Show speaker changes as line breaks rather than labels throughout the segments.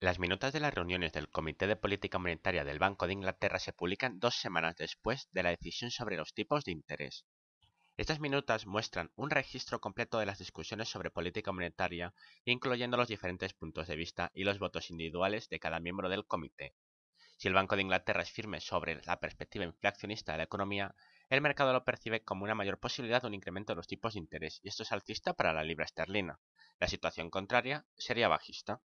Las minutas de las reuniones del Comité de Política Monetaria del Banco de Inglaterra se publican dos semanas después de la decisión sobre los tipos de interés. Estas minutas muestran un registro completo de las discusiones sobre política monetaria, incluyendo los diferentes puntos de vista y los votos individuales de cada miembro del comité. Si el Banco de Inglaterra es firme sobre la perspectiva inflacionista de la economía, el mercado lo percibe como una mayor posibilidad de un incremento de los tipos de interés, y esto es alcista para la libra esterlina. La situación contraria sería bajista.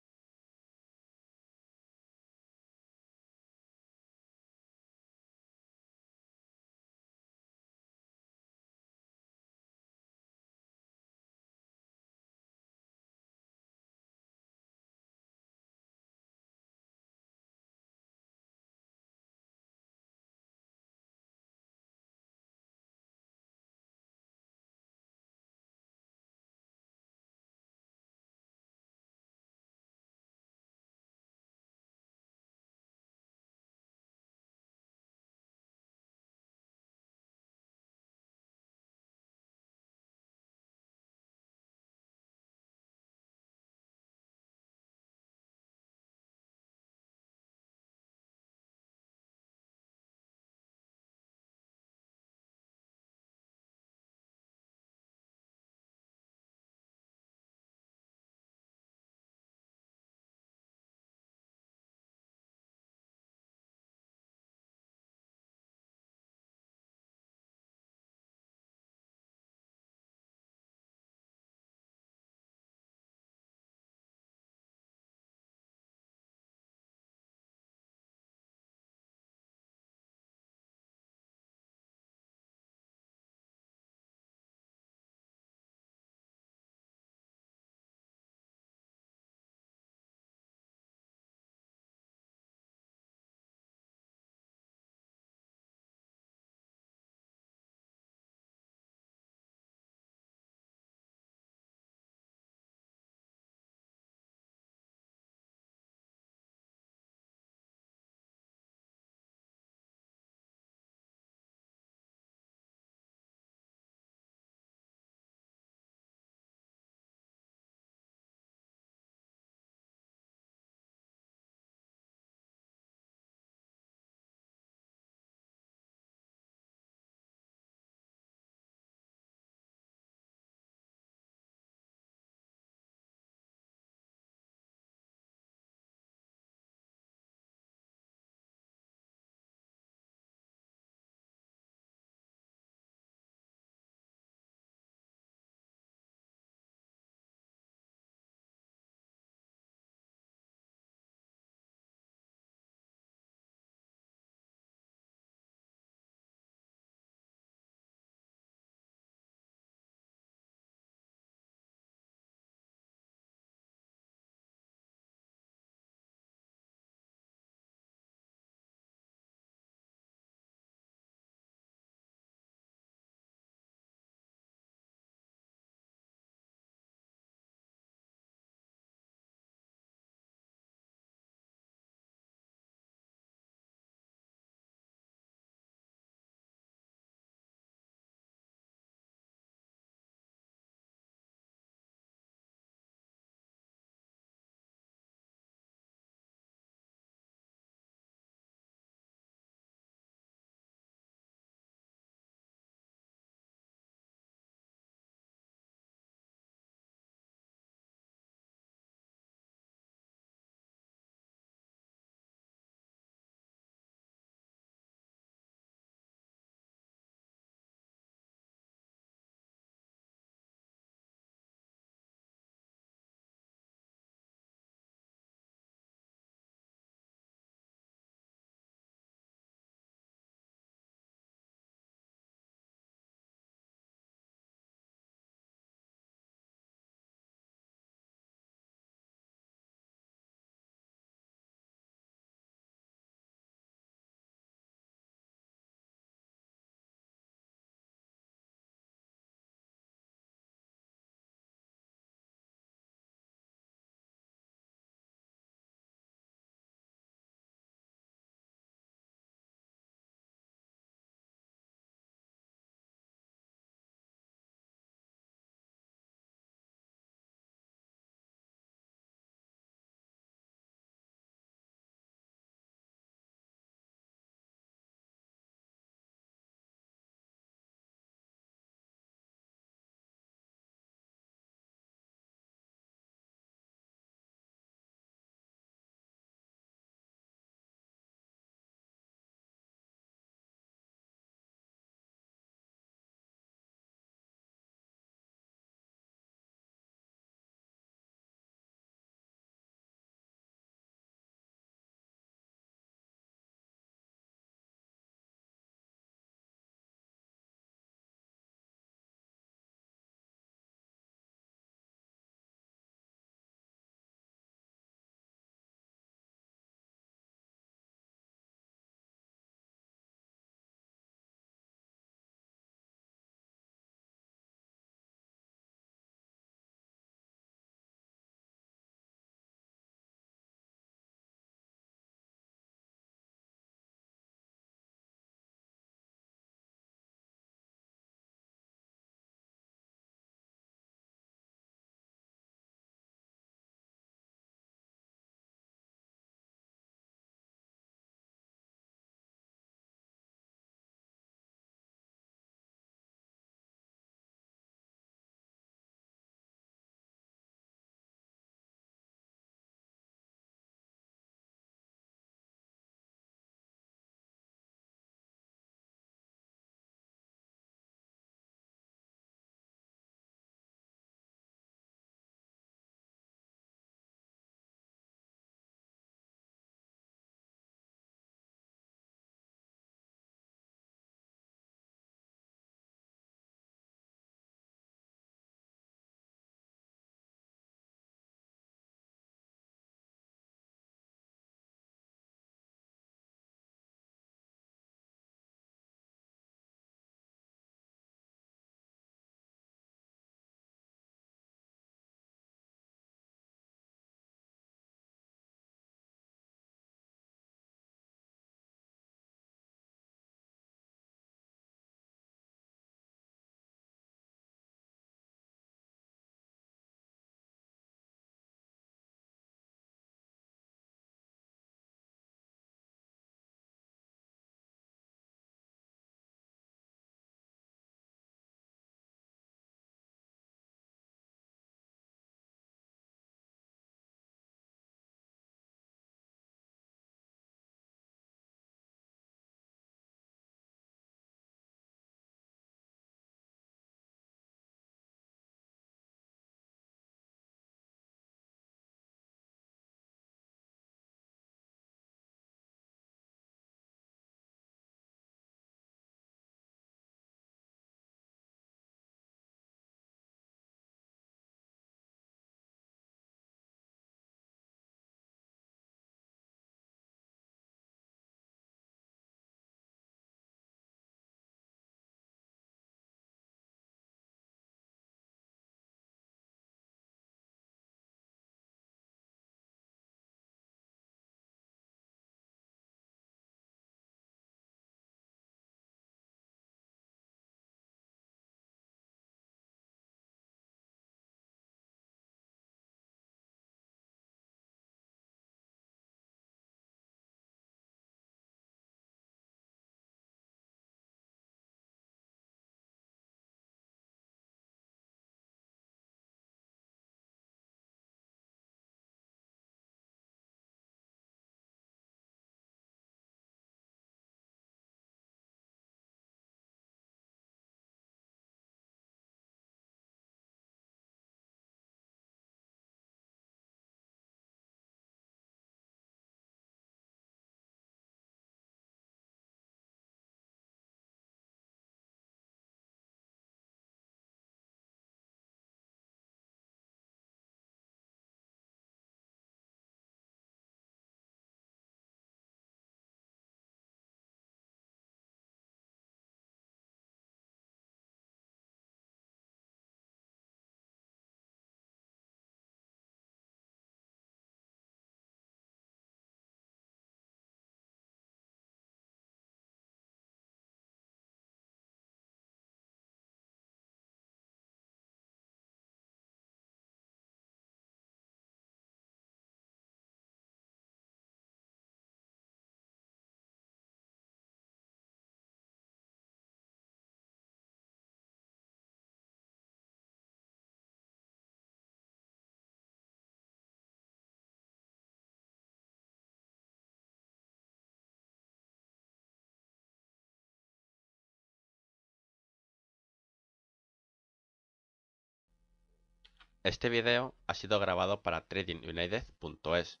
Este video ha sido grabado para tradingunited.es.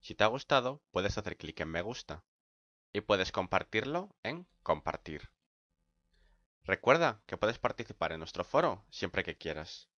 Si te ha gustado, puedes hacer clic en me gusta y puedes compartirlo en compartir. Recuerda que puedes participar en nuestro foro siempre que quieras.